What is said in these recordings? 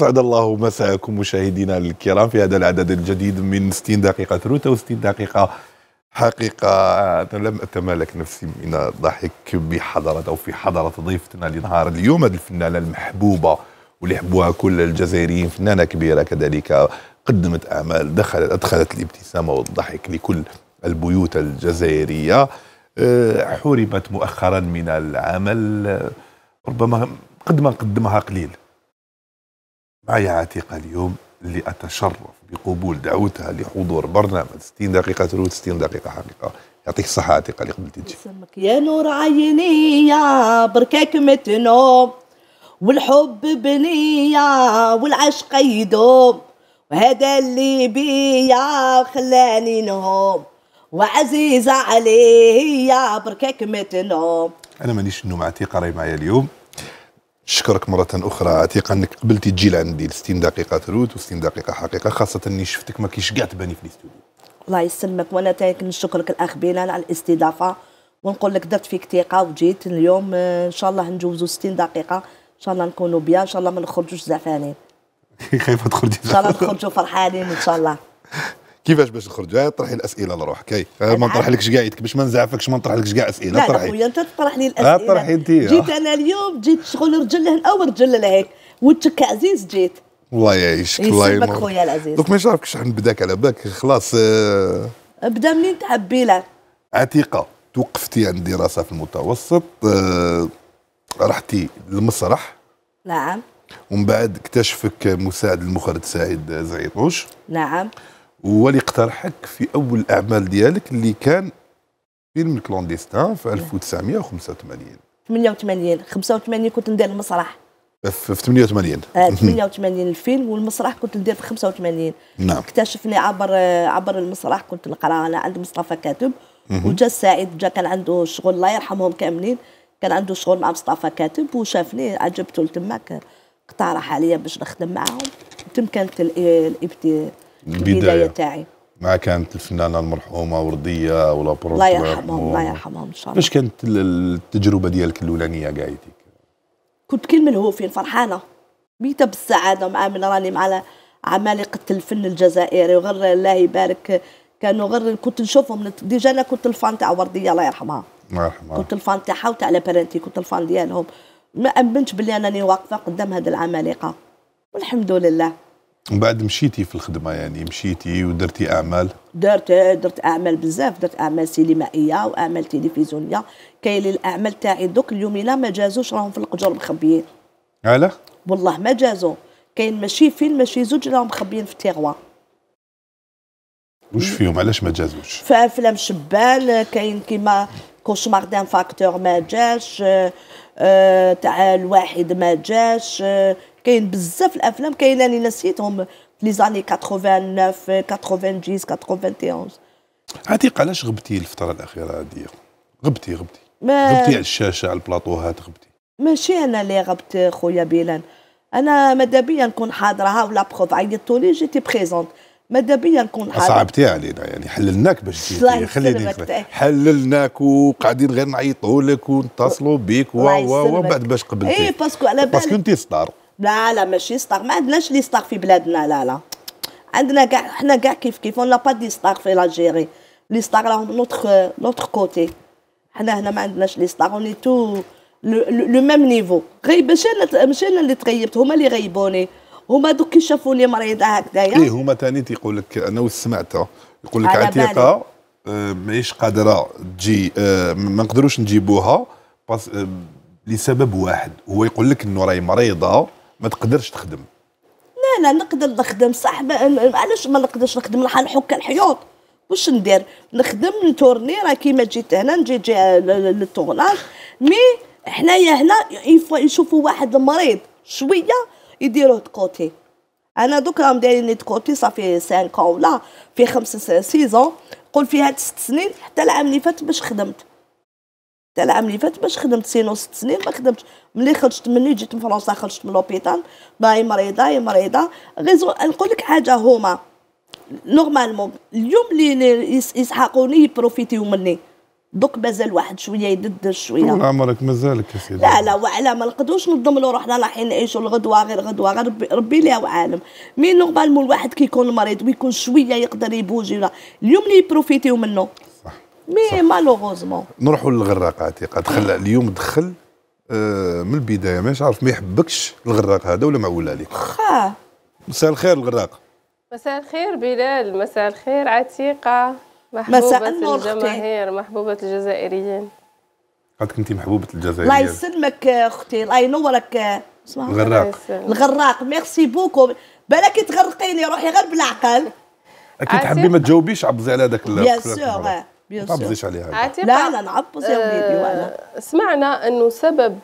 سعد الله مساءكم مشاهدينا الكرام في هذا العدد الجديد من 60 دقيقة 63 و60 دقيقة حقيقة أنا لم أتمالك نفسي من الضحك بحضرة أو في حضرة ضيفتنا لنهار اليوم هذه الفنانة المحبوبة واللي يحبوها كل الجزائريين فنانة كبيرة كذلك قدمت أعمال دخلت أدخلت الابتسامة والضحك لكل البيوت الجزائرية أه، حرمت مؤخرا من العمل ربما قد ما قدمها قليل معي عتيقة اليوم اللي أتشرف بقبول دعوتها لحضور برنامج 60 دقيقة تروي 60 دقيقة حقيقة يعطيك الصحة عتيقة اللي قبل تجي يا نور عيني يا بركاك متنوم والحب بنية والعشق يدوم وهذا اللي بيا خلاني نوم وعزيزة عليا بركاك متنوم أنا مانيش نوم عتيقة راهي معايا اليوم شكرك مرة أخرى عتيق أنك قبلتي تجي لعندي 60 دقيقة تروت و60 دقيقة حقيقة خاصة أني شفتك ما كيش كاع تباني في الاستوديو الله يسلمك وأنا تايك نشكرك الأخ بلال على الاستضافة ونقول لك درت فيك ثقة وجيت اليوم آه، إن شاء الله نجوزو 60 دقيقة إن شاء الله نكونوا بيان إن شاء الله ما نخرجوش زعفانين خايفة تخرجي إن شاء الله نخرجوا فرحانين إن شاء الله كيفاش باش تخرجي آه، طرحي الاسئله لروحك هي آه، ما نطرح لكش كاع باش ما نزعفكش ما نطرح لكش كاع اسئله طرحي لا خويا انت تطرح لي آه، الاسئله طرحي انت جيت انا اليوم جيت شغل رجل له الاول رجل له هيك عزيز جيت الله يعيشك الله يسلمك خويا العزيز دوك ما نعرفكش شحال بداك على بالك خلاص آه بدا منين تحبي له عتيقه توقفتي عن الدراسه في المتوسط آه رحتي للمسرح نعم ومن بعد اكتشفك مساعد المخرج سعيد زعيطوش نعم اللي اقترحك في اول الاعمال ديالك اللي كان فيلم كلونديستان في 1985 88 85 كنت ندير المسرح في 88 آه 88 الفيلم والمسرح كنت ندير في 85 نعم اكتشفني عبر عبر المسرح كنت نقرا انا عند مصطفى كاتب وجا سعيد جا كان عنده شغل الله يرحمهم كاملين كان عنده شغل مع مصطفى كاتب وشافني عجبته لتماك اقترح عليا باش نخدم معاهم تم كانت البدايه, البداية تاعي مع كانت الفنانه المرحومه ورديه ولا الله يرحمهم الله يرحمهم ان شاء الله كيفاش كانت التجربه ديالك الاولانيه قايتك كنت كل ملهوفين فرحانه ميته بالسعاده مع من راني مع عمالقه الفن الجزائري وغير الله يبارك كانوا غير كنت نشوفهم ديجا انا كنت الفان تاع ورديه الله يرحمها الله يرحمها كنت الفان تاعها وتاع لابارنتي كنت الفان ديالهم ما امنتش بلي انني واقفه قدام هاد العمالقه والحمد لله ومن بعد مشيتي في الخدمه يعني مشيتي ودرتي اعمال درت درت اعمال بزاف درت اعمال سينمائيه واعمال تلفزيونيه كاين الاعمال تاعي دوك اليوم لا ما جازوش راهم في القجر مخبيين علاه والله ما جازو كاين ماشي فيلم ماشي زوج راهم مخبيين في التيغوا وش فيهم علاش ما جازوش في افلام شبال كاين كيما كوشمار دان فاكتور ما جاش آه، آه، تاع الواحد ما جاش آه، كاين بزاف الافلام كاينه اللي نسيتهم في لي زاني 89 90 91 عتيق علاش غبتي الفتره الاخيره هذه غبتي غبتي ما غبتي على الشاشه على البلاطوهات غبتي ماشي انا اللي غبت خويا بيلان انا ماذا بيا نكون حاضره ها ولا بروف عيطتوا لي جيتي بريزونت ماذا بيا نكون حاضره صعبتي علينا يعني حللناك باش تجي خليني حللناك وقاعدين غير نعيطوا لك ونتصلوا بك و و بعد باش قبلتي اي باسكو على بالي باسكو انت ستار لا لا ماشي ستار ما عندناش لي ستار في بلادنا لا لا عندنا كاع حنا كاع كيف كيف ولا با دي ستار في لاجيري لي ستار راهم نوتر نوتر كوتي حنا هنا ما عندناش لي ستار اوني تو لو ميم نيفو غير ماشي انا ماشي انا اللي تغيبت هما اللي غيبوني هما دوك كي شافوني مريضه هكذايا ايه هما ثاني تيقول لك انا سمعتها يقول لك عتيقه آه، ماهيش قادره تجي آه، ما نقدروش نجيبوها بس آه، لسبب واحد هو يقول لك انه راهي مريضه ما تقدرش تخدم لا لا نقدر نخدم صح علاش ما نقدرش نخدم راح نحك الحيوط واش ندير نخدم نتورني راه كيما جيت هنا نجي جي للتورناج مي حنايا هنا يشوفوا واحد المريض شويه يديروه تقوتي انا دوك راهم دايرين تقوتي صافي 5 ولا في 5 سيزون قول فيها 6 سنين حتى العام اللي فات باش خدمت تاع العام اللي فات باش خدمت سينو ست سنين ما خدمتش ملي خرجت مني جيت من فرنسا خرجت من لوبيتال باي مريضه هي مريضه غيزو نقول لك حاجه هما نورمالمون اليوم اللي يسحقوني يبروفيتيو مني دوك مازال واحد شويه يدد شويه طول عمرك مازالك يا سيدي لا لا وعلى ما نقدروش له روحنا رايحين نعيشوا الغدوه غير غدوه غير ربي, ربي ليها وعالم مي نورمالمون الواحد كيكون مريض ويكون شويه يقدر يبوجي اليوم اللي يبروفيتيو منه مي مالوغوزمون نروحوا للغراق عتيقه دخل آه. اليوم دخل آه من البدايه ماش عارف ما يحبكش الغراق هذا ولا معول عليك خا مساء الخير الغراق مساء الخير بلال مساء الخير عتيقه محبوبه الجماهير محبوبه الجزائريين قد كنتي محبوبه الجزائريين الله يسلمك اختي الله ينورك الغراق الغراق ميرسي بوكو بلاك تغرقيني روحي غير بالعقل اكيد تحبي ما تجاوبيش عبزي على هذاك بيان سور بيزيش عليها لا لا نعبز يا وليدي آه، وانا سمعنا انه سبب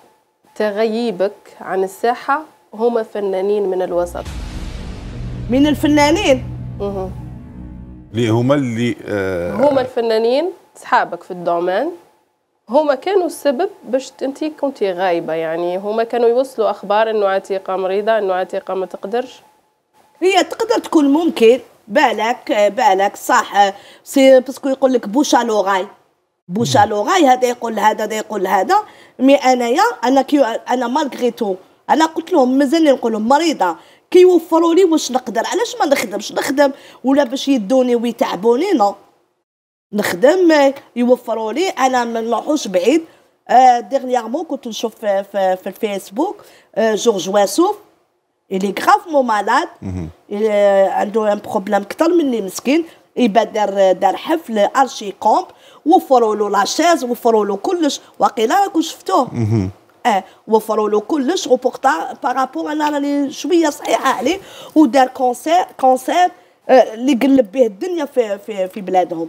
تغيبك عن الساحه هما فنانين من الوسط من الفنانين اها اللي هما اللي آه هما الفنانين اصحابك في الدومان هما كانوا السبب باش انت كنتي غايبه يعني هما كانوا يوصلوا اخبار انه عتيقه مريضه انه عتيقه ما تقدرش هي تقدر تكون ممكن بالك آه، بالك صح آه، سي باسكو يقول لك بوشا لوغاي بوشا لوغاي هذا يقول هذا هذا يقول هذا مي انايا انا كي انا مالغري تو انا قلت لهم مازال نقول لهم مريضه كيوفروا لي واش نقدر علاش ما نخدمش نخدم ولا باش يدوني ويتعبوني نو نخدم آه، يوفروا لي انا ما نروحوش بعيد آه ديغنيغمون كنت نشوف في, في, في الفيسبوك آه جورج واسوف اللي il مالاد mhm. euh, عنده ان بروبليم كثر من اللي مسكين يبان دار دار حفل ارشي كومب وفروا له لاشيز وفروا له كلش واقيلا راكم شفتوه mhm. اه وفروا له كلش وبورتا بارابور انا راني شويه صحيحه عليه ودار كونسير كونسير آه، اللي قلب به الدنيا في في, في بلادهم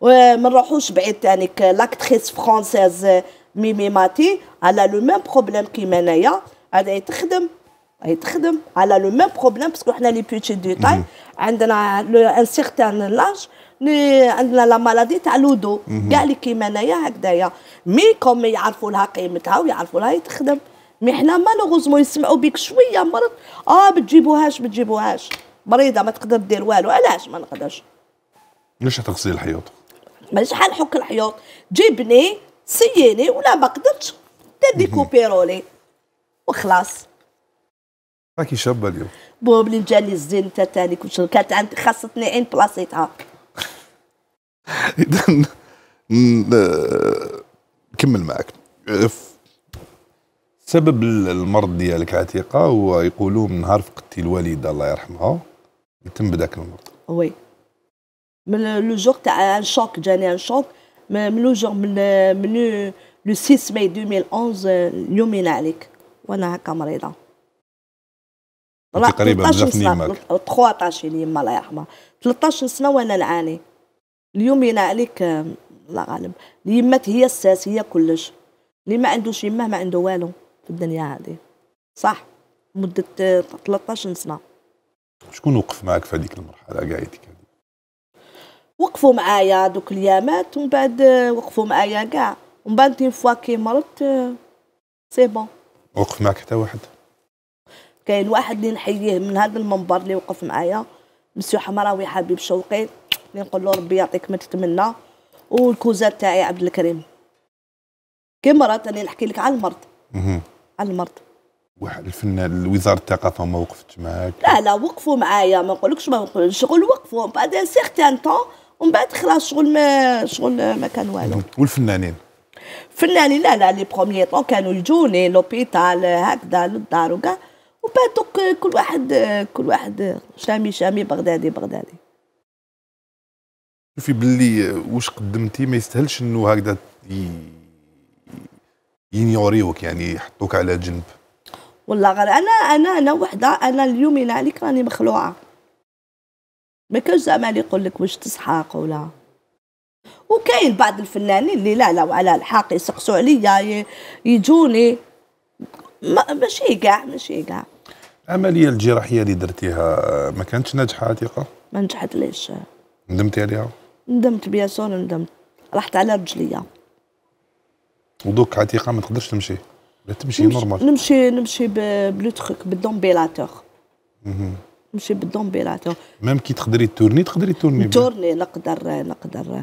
وما نروحوش بعيد ثاني لاكتريس فرونسيز ميمي ماتي على لو ميم بروبليم كيما انايا هذا تخدم هي تخدم على لو ميم بروبليم باسكو حنا لي بيتي تاي عندنا ان سيغتان لاج عندنا لا مالادي تاع لودو كاع اللي كيما انايا هكذايا مي كوم يعرفوا لها قيمتها ويعرفوا لها تخدم مي حنا مالوغوزمون يسمعوا بك شويه مرض اه بتجيبوهاش بتجيبوهاش مريضه ما تقدر دير والو علاش ما نقدرش ليش تغسلي الحيوط ما حال حك الحيوط جيبني سيني ولا ما قدرتش ديكوبيرولي وخلاص راكي شابه اليوم بوب اللي جاني الزين انت تاني كل شيء كانت عندي خاصتني عين بلاصتها اذا نكمل معك سبب المرض ديالك عتيقه هو يقولوا من نهار فقدتي الوالده الله يرحمها تم بداك المرض وي من لو جور تاع ان شوك جاني ان شوك من لو جور من من لو 6 ماي 2011 يومين عليك وانا هكا مريضه تقريبا 13 سنه 13 يما الله يرحمها 13 سنه وانا نعاني اليوم ينا عليك آه، الله غالب اليمات هي الساس هي كلش اللي ما عندوش يمه ما عنده والو في الدنيا هذه صح مده 13 آه، سنه شكون وقف معك في هذيك المرحله قاعدتك وقفوا معايا دوك اليامات ومن بعد آه، وقفوا معايا كاع ومن بعد فوا كي مرضت سي بون وقف معك حتى واحد كاين واحد اللي نحييه من هذا المنبر اللي وقف معايا مسيو حمراوي حبيب شوقي اللي نقول له ربي يعطيك ما تتمنى والكوزات تاعي عبد الكريم كي مرات انا نحكي لك على المرض على المرض واحد الفنان وزاره الثقافه ما وقفتش معاك لا لا وقفوا معايا ما نقولكش ما وقفوش شغل وقفوا بعد ان سيغتان طون ومن بعد خلاص شغل ما شغل ما كان والو والفنانين فنانين لا لا لي بروميي طون كانوا يجوني لوبيتال هكذا للدار وكاع وباتوك كل واحد كل واحد شامي شامي بغدادي بغدادي شوفي باللي واش قدمتي ما يستاهلش انه هكذا ينيوريوك يعني يحطوك على جنب والله غير انا انا انا وحده انا اليوم ينال عليك راني مخلوعه ما كانش زعما اللي يقول لك واش تسحق ولا وكاين بعض الفنانين اللي لا لا وعلى الحق يسقسوا عليا يجوني ماشي كاع ماشي كاع العمليه الجراحيه اللي درتيها ما كانتش ناجحه عتيقه ما نجحت ليش ندمتي عليها ندمت بيا سور ندمت رحت على رجليا ودوك عتيقه ما تقدرش تمشي لا تمشي نورمال نمشي نمشي بلوتخك بالدومبيلاتور نمشي بالدومبيلاتور ميم كي تقدري تورني تقدري تورني تورني نقدر نقدر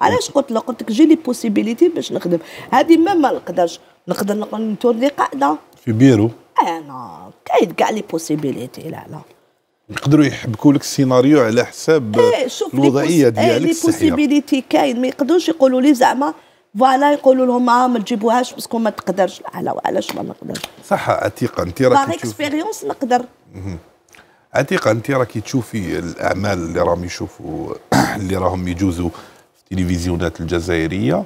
علاش قلت لك قلت لك جي لي بوسيبيليتي باش نخدم هذه ما ما نقدرش نقدر نقول نتورني قاعده في بيرو انا كاين كاع لي بوسيبيليتي لا لا يقدروا يحبكوا لك السيناريو على حساب ايه الوضعيه ديالك ايه لي بوسيبيليتي كاين ما يقدروش يقولوا لي زعما فوالا يقولوا لهم آه، ما تجيبوهاش باسكو ما تقدرش لا علاش ما نقدرش صح عتيقه انت راكي باغ اكسبيريونس نقدر عتيقه انت راكي تشوفي الاعمال اللي راهم يشوفوا اللي راهم يجوزوا في التلفزيونات الجزائريه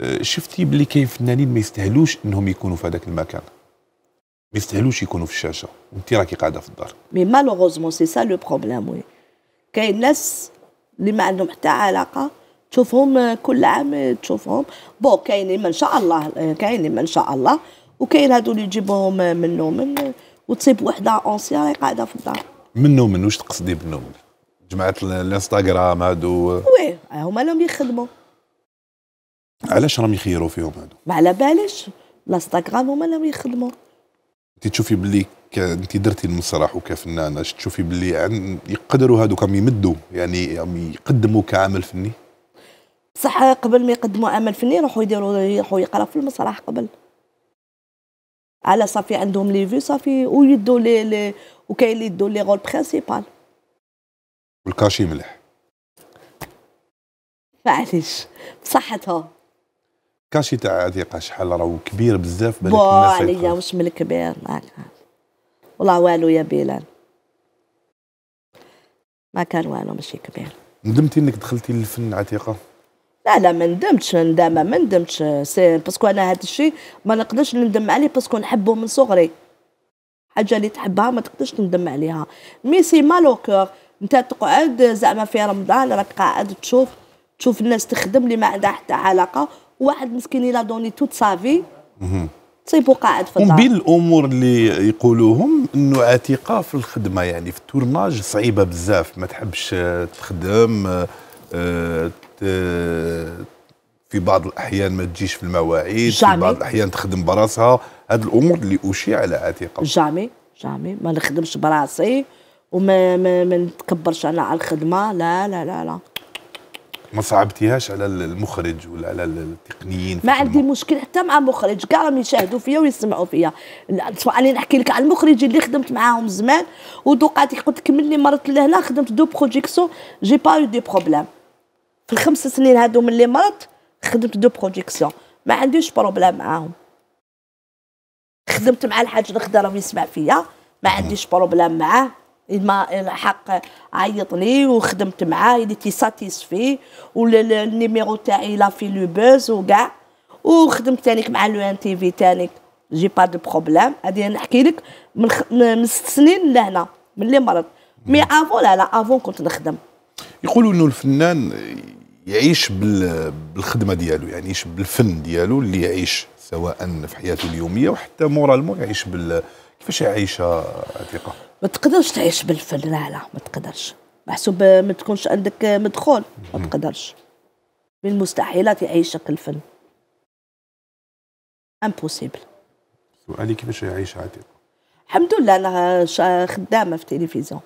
آه، شفتي بلي كاين فنانين ما يستاهلوش انهم يكونوا في هذاك المكان ما يستاهلوش يكونوا في الشاشه وانت راكي قاعده في الدار مي مالوغوزمون سي سا لو بروبليم وي كاين ناس اللي ما عندهم حتى علاقه تشوفهم كل عام تشوفهم بون كاينين ان شاء الله كاينين ان شاء الله وكاين هادو اللي يجيبوهم من ومن وتصيب وحده اونسيا راهي قاعده في الدار من ومن واش تقصدي منو جماعه الانستغرام هادو وي هما لهم يخدموا علاش راهم يخيروا فيهم هادو ما على باليش الانستغرام هما لهم يخدموا انت تشوفي باللي انت درتي المسرح وكفنانة اش تشوفي باللي عن يقدروا هذوك يمدوا يعني يقدموا كعمل فني بصح قبل ما يقدموا عمل فني يروحوا يديروا يروحوا يقراوا في المسرح قبل على صافي عندهم لي في صافي ويدوا لي, لي وكاين اللي يدوا لي غول برينسيبال والكاشي ملح معليش بصحتها كاشي تاع عتيقه شحال راهو كبير بزاف بالك الناس عليا واش من كبير والله والو يا بلال ما كان والو ماشي كبير ندمتي انك دخلتي للفن عتيقه لا لا ما ندمتش ندامه ما ندمتش سي باسكو انا هذا الشيء ما نقدرش نندم عليه باسكو نحبه من صغري حاجه اللي تحبها ما تقدرش تندم عليها مي سي مالو كور انت تقعد زعما في رمضان راك قاعد تشوف تشوف الناس تخدم اللي ما عندها حتى علاقه واحد مسكين لا دوني توت سافي تصيبو قاعد في الدار بين الامور اللي يقولوهم انه عتيقه في الخدمه يعني في التورناج صعيبه بزاف ما تحبش آه، تخدم آه، في بعض الاحيان ما تجيش في المواعيد في بعض الاحيان تخدم براسها هذه الامور اللي اشيع على عتيقه جامي جامي ما نخدمش براسي وما ما, ما نتكبرش انا على الخدمه لا لا لا لا ما صعبتيهاش على المخرج ولا على التقنيين ما عندي مشكل حتى مع المخرج كاع راهم يشاهدوا فيا ويسمعوا فيا انا نحكي لك على المخرج اللي خدمت معاهم زمان ودوقاتي قلت لك ملي مرت لهنا خدمت دو بروجيكسيون جي با دي بروبليم في الخمس سنين هادو ملي مرت خدمت دو بروجيكسيون ما عنديش بروبليم معاهم خدمت مع الحاج الخضر يسمع فيا ما عنديش بروبليم معاه الحق عيط لي وخدمت معاه اللي تي ساتيسفي والنيميرو تاعي لا في لو بوز وكاع وخدمت تانيك مع لو ان تي في تانيك جي با دو بروبليم هادي نحكي لك من, خ... من ست سنين لهنا ملي مرض مي افون لا لا افون كنت نخدم يقولوا انه الفنان يعيش بال... بالخدمه ديالو يعني يعيش بالفن ديالو اللي يعيش سواء في حياته اليوميه وحتى مورالمون يعيش بال كيفاش يعيشها عتيقه ما تقدرش تعيش بالفن لا لا ما تقدرش محسوب ما تكونش عندك مدخول ما تقدرش من المستحيلات يعيشك الفن امبوسيبل سؤالي كيفاش يعيش عاتق الحمد لله انا خدامه في التلفزيون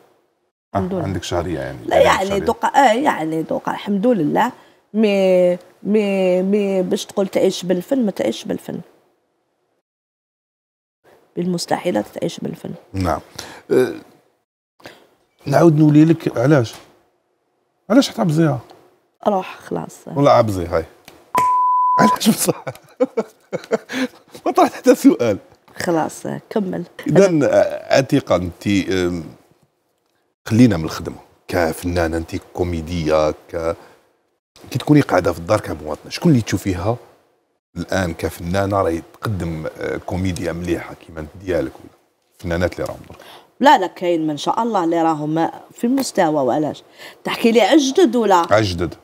آه، الحمد لله عندك شهريه يعني لا يعني دوقا اه يعني دوقا الحمد لله مي مي مي باش تقول تعيش بالفن ما تعيش بالفن بالمستحيل تتعيش بالفن نعم أه نعاود نولي لك علاش علاش حتعبزيها روح خلاص والله عبزي هاي علاش بصح ما طرحت حتى سؤال خلاص كمل اذا عتيقه انت خلينا من الخدمه كفنانه انت كوميديه ك كي تكوني قاعده في الدار كمواطنه شكون اللي تشوفيها الان كفنانه راهي تقدم آه، كوميديا مليحه كيما ديالك ولا الفنانات اللي راهم لا لا كاين ما شاء الله اللي راهم في المستوى وعلاش تحكي لي اجدد ولا اجدد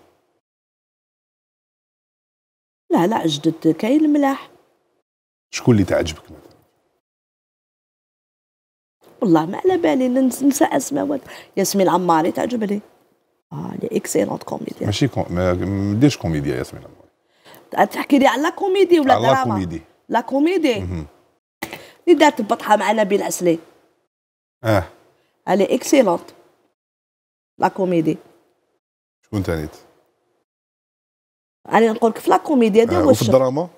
لا لا اجدد كاين ملاح شكون اللي تعجبك مثلا والله ما على بالي ننسى اسماء ياسمين عماري تعجبني اه لي اكسيلونت كوميديا ماشي كوم... ما ديرش كوميديا ياسمين عماري تحكي لي على لا كوميدي ولا دراما لا كوميدي لا كوميدي اللي دارت بطحه مع نبيل عسلي اه الي اكسيلونت لا كوميدي شكون تانيت انا نقول لك في لا كوميدي هذا آه وفي الدراما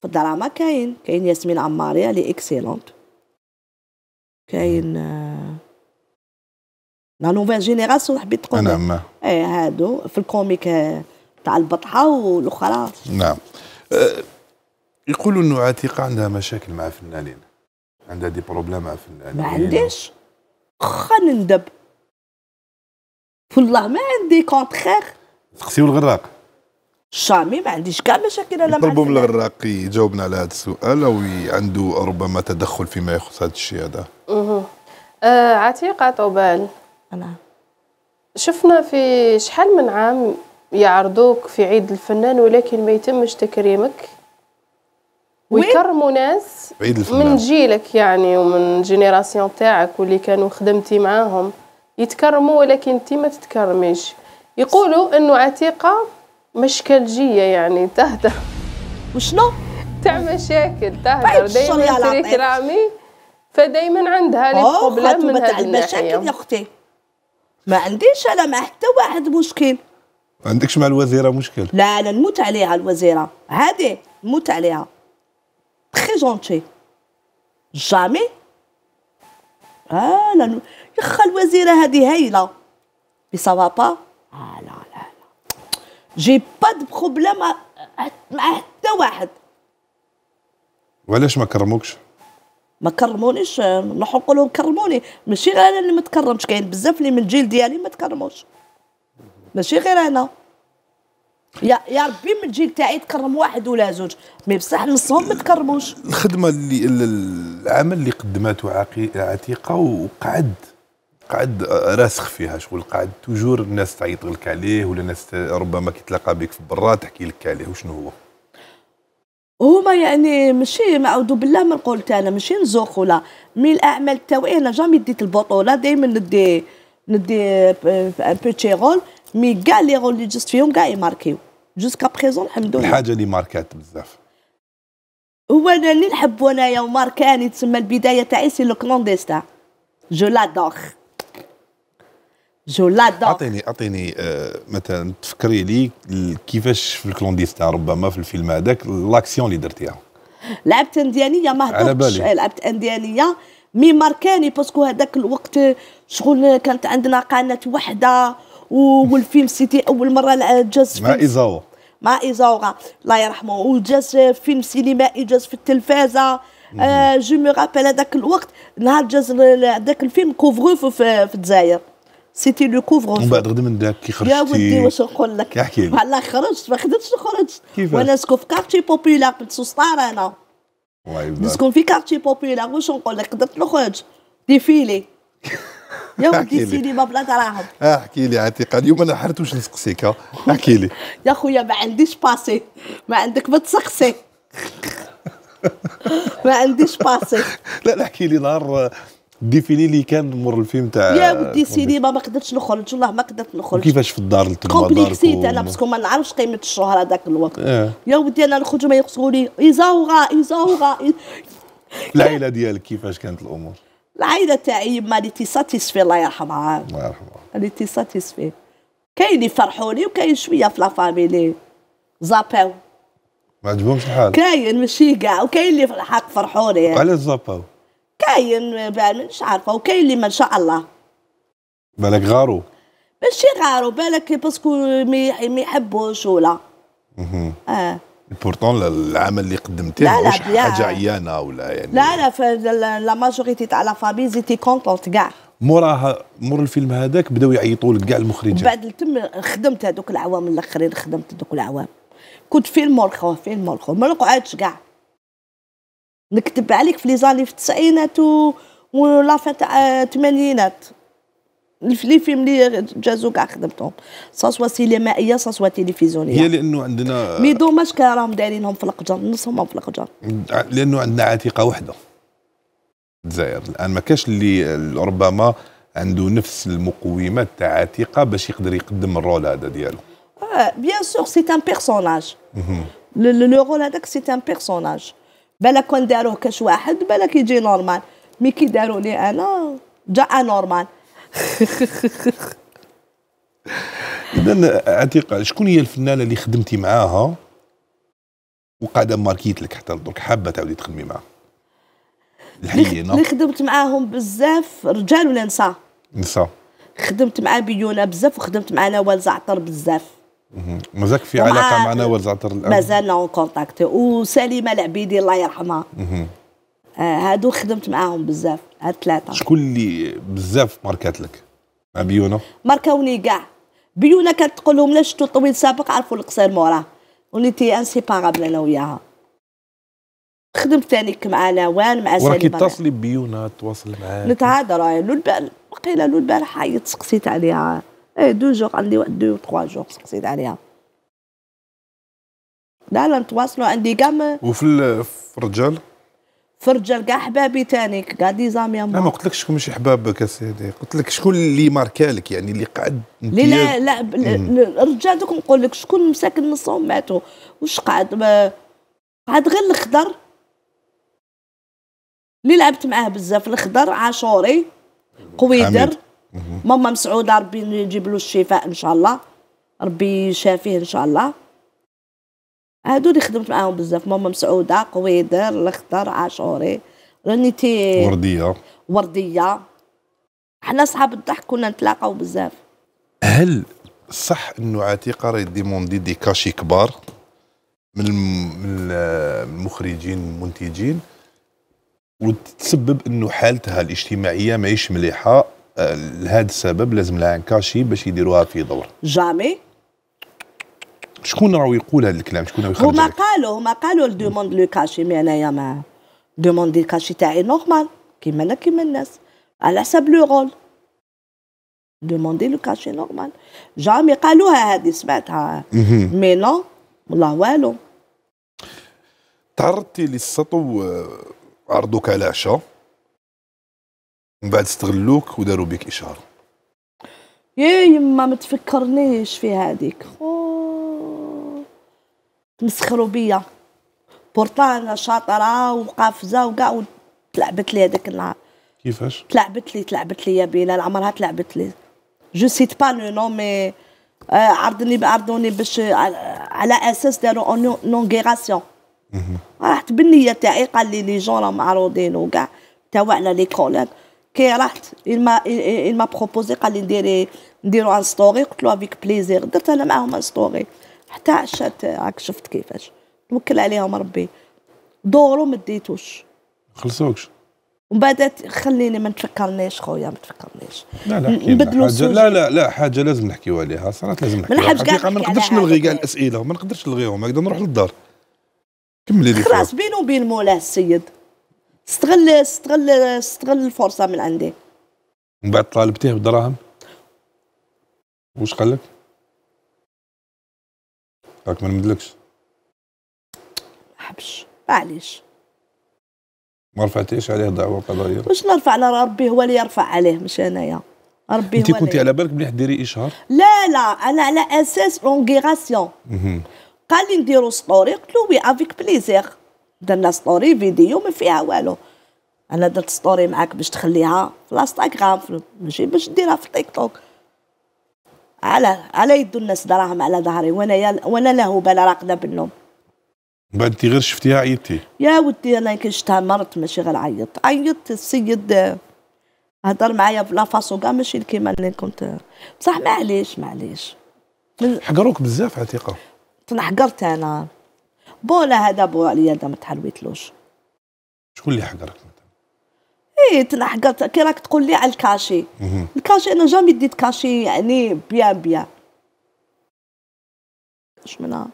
في الدراما كاين كاين ياسمين عماري الي اكسيلونت كاين لا نوفيل جينيراسيون حبيت تقول انا ما ايه هادو في الكوميك آه تاع البطحه والاخرى نعم أه، يقولوا انه عتيقه عندها مشاكل مع فنانين عندها دي بروبليم مع فنانين ما عنديش واخا نندب والله ما عندي كونتخيغ تقسيو الغراق شامي ما عنديش كاع مشاكل انا نطلبوا من الغراق يجاوبنا على هذا السؤال او عنده ربما تدخل فيما يخص هذا الشيء هذا أه، عتيقه طوبال نعم شفنا في شحال من عام يعرضوك في عيد الفنان ولكن ما يتمش تكريمك ويكرموا ناس الفنان. من جيلك يعني ومن جينيراسيون تاعك واللي كانوا خدمتي معاهم يتكرموا ولكن انت ما تتكرميش يقولوا انه عتيقه مشكلجيه يعني تهدر وشنو تاع مشاكل تهدر طيب، دائما تريك رامي فدائما عندها لي بروبليم من هذه المشاكل يا اختي ما عنديش انا مع حتى واحد مشكل ما عندكش مع الوزيره مشكل لا انا نموت عليها الوزيره عادي نموت عليها تري جونتي جامي اه لا خا الوزيره هادي هايله مي سافا با آه لا لا لا جي با دو بروبليم مع حتى واحد وعلاش ما كرموكش ما كرمونيش نروح نقول لهم كرموني ماشي غير انا اللي ما تكرمش كاين بزاف اللي من الجيل ديالي ما تكرموش ماشي غير انا يا يا ربي من الجيل تاعي تكرم واحد ولا زوج مي بصح نصهم ما تكرموش الخدمه اللي العمل اللي قدمته عتيقه وقعد قعد آه، راسخ فيها شغل قعد توجور الناس تعيط لك عليه ولا الناس ربما كي تلاقى بك في برا تحكي لك عليه وشنو هو هما يعني ماشي معوذ بالله من قلت انا ماشي نزوق ولا مي الاعمال تاعي انا جامي ديت البطوله دائما ندي ندي ان بوتي رول مي كاع لي رول اللي فيهم كاع يماركيو جوسكا بريزون الحمد لله الحاجه اللي ماركات بزاف هو انا اللي نحب انايا وماركاني تسمى البدايه تاعي سي لو كلونديستا جو لادوغ جو لادوغ اعطيني اعطيني آه مثلا تفكري لي كيفاش في الكلونديستا ربما في الفيلم هذاك لاكسيون اللي درتيها لعبت انديانيه ما هضرتش لعبت انديانيه مي ماركاني باسكو هذاك الوقت شغل كانت عندنا قناه وحده والفيلم سيتي اول مره جاز مع ايزاوا مع ايزاوا الله يرحمه وجاز فيلم سينمائي جاز في التلفازه آه جو مي رابيل هذاك الوقت نهار جاز هذاك الفيلم كوفغو في, الجزائر سيتي لو كوفغو ومن بعد غدا من داك كي خرجتي يا ودي واش نقول لك احكي لي والله خرجت ما خدمتش كيفاش وانا نسكن في كارتي بوبيلار في السوستار انا نسكن في كارتي بوبيلار واش نقول لك قدرت نخرج ديفيلي يا سيدي سينما بلا دراهم احكي لي عتيقه آه، اليوم انا حرت نسقسيك احكي لي يا خويا ما عنديش باسي ما عندك ما تسقسي ما عنديش باسي لا لا احكي لي نهار ديفيني اللي كان مور الفيلم تاع يا ودي سيدي ما قدرتش نخرج والله ما قدرت نخرج كيفاش في الدار التقمه كومبليكسيت انا باسكو ما نعرفش قيمه الشهره ذاك الوقت آه. يا ودي انا نخرج ما يقصوا لي ايزاوغا ايزاوغا العائله ديالك كيفاش كانت الامور العائلة ما اللي ساتيسفي الله يرحمها الله يرحمها اللي ساتيسفي كاين اللي وكاين شوية في لافاميلي زاباو ما عجبهمش الحال كاين ماشي كاع وكاين اللي في الحق فرحوني علاش زاباو كاين مش عارفة وكاين اللي ما شاء الله بالك غاروا ماشي غاروا بالك باسكو ما يحبوش ولا اها اه بورتون العمل اللي قدمتيه ماهوش حاجه عيانه ولا يعني لا لا في لا ماجوريتي تاع لا فامي زيتي كونتونت كاع موراها مور الفيلم هذاك بداو يعيطوا لك كاع المخرجين بعد تم خدمت هذوك العوام الاخرين خدمت هذوك العوام كنت في المورخو في المورخو ما نقعدش كاع نكتب عليك في لي زاني في التسعينات لا تاع الثمانينات آه، لي فيلم اللي جازو كاع خدمتهم سوا سينمائيه سوا تلفزيونيه هي لانه عندنا مي دوماج كان راهم دايرينهم في القجر نصهم في القجر لانه عندنا عتيقه وحده الجزائر الان ما كاش اللي ربما عنده نفس المقومات تاع عتيقه باش يقدر يقدم الرول هذا ديالو اه بيان سور سي ان بيرسوناج لو رول هذاك سي ان بيرسوناج بلا كون داروه كاش واحد بلا كيجي نورمال مي كي داروا لي انا جا انورمال اذا عتيقه شكون هي الفنانه اللي خدمتي معاها وقاعده ماركيت لك حتى درك حابه تعاودي تخدمي معاها الحنين اللي خدمت معاهم بزاف رجال ولا نساء نساء خدمت مع بيونا بزاف وخدمت مع نوال زعتر بزاف مازالك في علاقه مع نوال زعتر الان مازالنا اون كونتاكت وسليمه العبيدي الله يرحمها آه، هادو خدمت معاهم بزاف ثلاثة شكون اللي بزاف ماركات لك مع بيونا؟ ماركوني كاع كانت تقول لهم لا شتو طويل سابق عرفوا القصير موراه ونيتي انسيبارابل انا وياها خدمت ثاني مع نوال مع سالي وراكي اتصلي بيونا تواصل معاه نتهضر آه، لو البارح وقيلا لو البارح حيت سقسيت عليها اي دو جور عندي واحد دو تخوا جور سقسيت عليها لا لا نتواصلوا عندي كاع وفي الرجال فرجع كاع حبابي تاني كاع ديزام يا ما ما قلتلكش شكون ماشي حبابك اسيدي قلت لك شكون اللي ماركالك يعني اللي قعد اللي لا لا الرجال دوك نقول لك شكون مساكن نصهم ماتوا واش قعد قعد غير الخضر اللي لعبت معاه بزاف الخضر عاشوري قويدر ماما مسعوده ربي يجيب له الشفاء ان شاء الله ربي يشافيه ان شاء الله هادو اللي خدمت معاهم بزاف ماما مسعوده قويدر الاخضر عاشوري راني تي ورديه ورديه حنا صحاب الضحك كنا نتلاقاو بزاف هل صح انه عتيقه راه راهي موندي دي كاشي كبار من المخرجين المنتجين وتسبب انه حالتها الاجتماعيه ماهيش مليحه آه، لهذا السبب لازم لها كاشي باش يديروها في دور جامي شكون راهو يقول هذا الكلام شكون راهو هما قالوا هما قالوا دوموند لو كاشي مي انايا ما دوموندي الكاشي تاعي نورمال كيما انا كيما الناس على حسب لو رول دوموندي لو كاشي نورمال جامي قالوها هذه سمعتها مي نو والله والو تعرضتي للسطو آه، عرضوك على عشاء من بعد استغلوك وداروا بك اشاره يا إيه، يما ما تفكرنيش في هذيك خو تمسخروا بيا بورتا انا شاطره وقافزه وكاع تلعبت لي هذاك النهار كيفاش تلعبت لي تلعبت لي يا بلال عمرها تلعبت لي جو سيت با لو نو مي عرضني عرضوني باش آه، على اساس داروا نونغيراسيون رحت بالنيه تاعي قال لي لي جون راهم معروضين وكاع على لي كوليك كي رحت الما ما بروبوزي قال لي نديري نديرو ان ستوري قلت له افيك بليزير درت انا معاهم ان ستوري حتى عشات هاك شفت كيفاش توكل عليهم ربي دورو ما ديتوش خلصوكش ومن بعد خليني ما تفكرنيش خويا ما تفكرنيش لا لا لا لا لا حاجه لازم نحكيو عليها صراحه لازم نحكيو ما ما نقدرش نلغي كاع الاسئله وما نقدرش نلغيهم هكذا نروح للدار كملي لي خلاص بينو وبين مولاه السيد استغل استغل استغل الفرصه من عندي من بعد طالبتيه بدراهم واش قال لك؟ راك ما نمدلكش حبش معليش ما رفعتيش عليه دعوه قضائيه واش نرفع على ربي هو اللي يرفع عليه مش انايا ربي انت كنتي على بالك مليح ديري اشهار إيه لا لا انا على اساس اونغيغاسيون قال لي نديرو ستوري قلت له وي افيك بليزير درنا ستوري فيديو ما فيها والو انا درت ستوري معاك باش تخليها في الانستغرام ماشي باش ديرها في تيك توك على على يد الناس دراهم على ظهري وانا يل... وانا له بلا راقده بالنوم بعد انت غير شفتيها عيطتي يا ودي انا كي شتها مرت ماشي غير عيط عيطت السيد هضر معايا في لافاسو كاع ماشي كيما اللي كنت بصح معليش معليش من... حقروك بزاف عتيقه تنحقرت انا بولا هذا بو عليا هذا ما تحلويتلوش شكون اللي حقرك ايه تلحقت كي راك تقول لي على الكاشي الكاشي انا جامي ديت كاشي يعني بيان بيان اش منها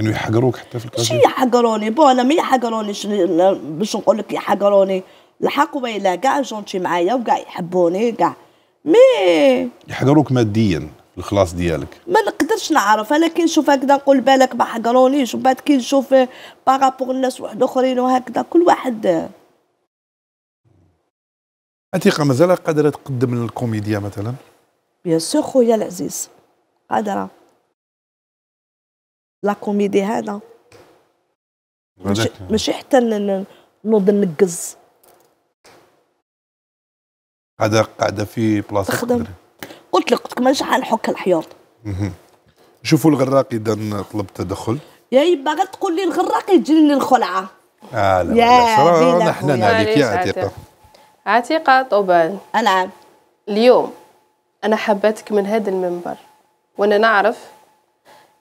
انه يحقروك حتى في الكاشي شي يحقروني بون انا ما يحقرونيش باش نقول لك يحقروني الحق ويلا كاع جونتي معايا وكاع يحبوني كاع مي يحقروك ماديا الخلاص ديالك ما نقدرش نعرف انا كي نشوف هكذا نقول بالك ما حقرونيش وبعد كي نشوف باغابوغ eh، الناس واحد اخرين وهكذا كل واحد عتيقه مازال قادره تقدم الكوميديا مثلا بيان سور خويا العزيز قادره لا كوميدي هذا ماشي يعني. حتى نوض نقز قاعده قاعده في بلاصه تخدم قلت لك قلت لك مانيش حنحك الحيوط شوفوا الغراق اذا طلب تدخل يا يبا غتقول لي الغراق يجي للخلعة الخلعه اه لا لا لا حنان عليك يا عتيقه عتيقة طوبان نعم اليوم أنا حبيتك من هذا المنبر وأنا نعرف